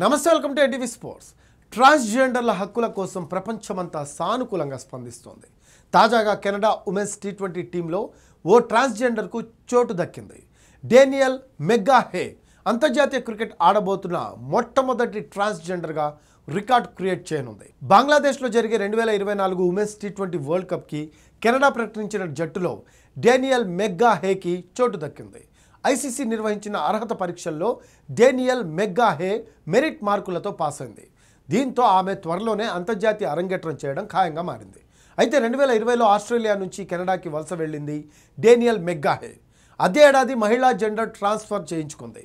నమస్తే welcome to NTV sports ట్రాన్స్జెండర్ల హక్కుల కోసం ప్రపంచమంతా సానుకూలంగా స్పందిస్తోంది తాజాగా కెనడా ఉమెన్స్ టీ ట్వంటీ టీంలో ఓ ట్రాన్స్జెండర్కు చోటు దక్కింది డేనియల్ మెగ్గా హే అంతర్జాతీయ క్రికెట్ ఆడబోతున్న మొట్టమొదటి ట్రాన్స్జెండర్గా రికార్డ్ క్రియేట్ చేయనుంది బంగ్లాదేశ్లో జరిగే రెండు వేల ఇరవై నాలుగు ఉమెన్స్ టీ ట్వంటీ వరల్డ్ కప్కి కెనడా ప్రకటించిన జట్టులో డేనియల్ మెగ్గా హేకి చోటు దక్కింది ఐసీసీ నిర్వహించిన అర్హత పరీక్షల్లో డేనియల్ మెగ్గాహే మెరిట్ మార్కులతో పాస్ అయింది దీంతో ఆమె త్వరలోనే అంతర్జాతీయ అరంగేట్రం చేయడం ఖాయంగా మారింది అయితే రెండు వేల ఇరవైలో ఆస్ట్రేలియా నుంచి కెనడాకి వలస వెళ్ళింది డేనియల్ మెగ్గాహే అదే ఏడాది మహిళా జెండర్ ట్రాన్స్ఫర్ చేయించుకుంది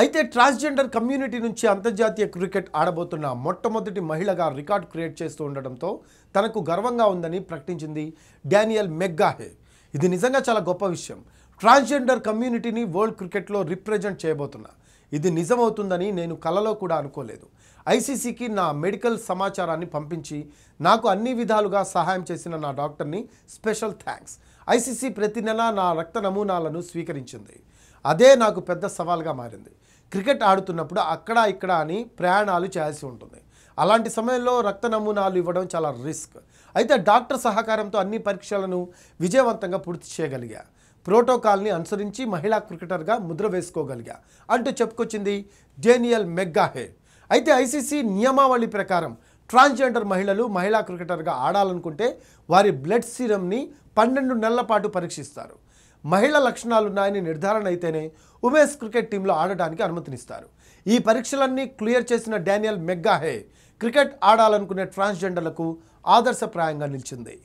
అయితే ట్రాన్స్జెండర్ కమ్యూనిటీ నుంచి అంతర్జాతీయ క్రికెట్ ఆడబోతున్న మొట్టమొదటి మహిళగా రికార్డ్ క్రియేట్ చేస్తూ ఉండడంతో తనకు గర్వంగా ఉందని ప్రకటించింది డానియల్ మెగ్గాహే ఇది నిజంగా చాలా గొప్ప విషయం ట్రాన్స్జెండర్ కమ్యూనిటీని వరల్డ్ క్రికెట్లో రిప్రజెంట్ చేయబోతున్నా ఇది నిజమవుతుందని నేను కలలో కూడా అనుకోలేదు ఐసీసీకి నా మెడికల్ సమాచారాన్ని పంపించి నాకు అన్ని విధాలుగా సహాయం చేసిన నా డాక్టర్ని స్పెషల్ థ్యాంక్స్ ఐసీసీ ప్రతి నెల నా రక్త నమూనాలను స్వీకరించింది అదే నాకు పెద్ద సవాల్గా మారింది క్రికెట్ ఆడుతున్నప్పుడు అక్కడ ఇక్కడ అని ప్రయాణాలు చేయాల్సి ఉంటుంది అలాంటి సమయంలో రక్త నమూనాలు ఇవ్వడం చాలా రిస్క్ అయితే డాక్టర్ సహకారంతో అన్ని పరీక్షలను విజయవంతంగా పూర్తి చేయగలిగా ప్రోటోకాల్ని అనుసరించి మహిళా క్రికెటర్గా ముద్ర వేసుకోగలిగా అంటూ చెప్పుకొచ్చింది డేనియల్ మెగ్గాహే అయితే ఐసీసీ నియమావళి ప్రకారం ట్రాన్స్జెండర్ మహిళలు మహిళా క్రికెటర్గా ఆడాలనుకుంటే వారి బ్లడ్ సీరమ్ని పన్నెండు నెలల పాటు పరీక్షిస్తారు మహిళ లక్షణాలున్నాయని నిర్ధారణ అయితేనే ఉమేష్ క్రికెట్ టీంలో ఆడటానికి అనుమతినిస్తారు ఈ పరీక్షలన్నీ క్లియర్ చేసిన డానియల్ మెగ్గాహే క్రికెట్ ఆడాలనుకునే ట్రాన్స్జెండర్లకు ఆదర్శప్రాయంగా నిలిచింది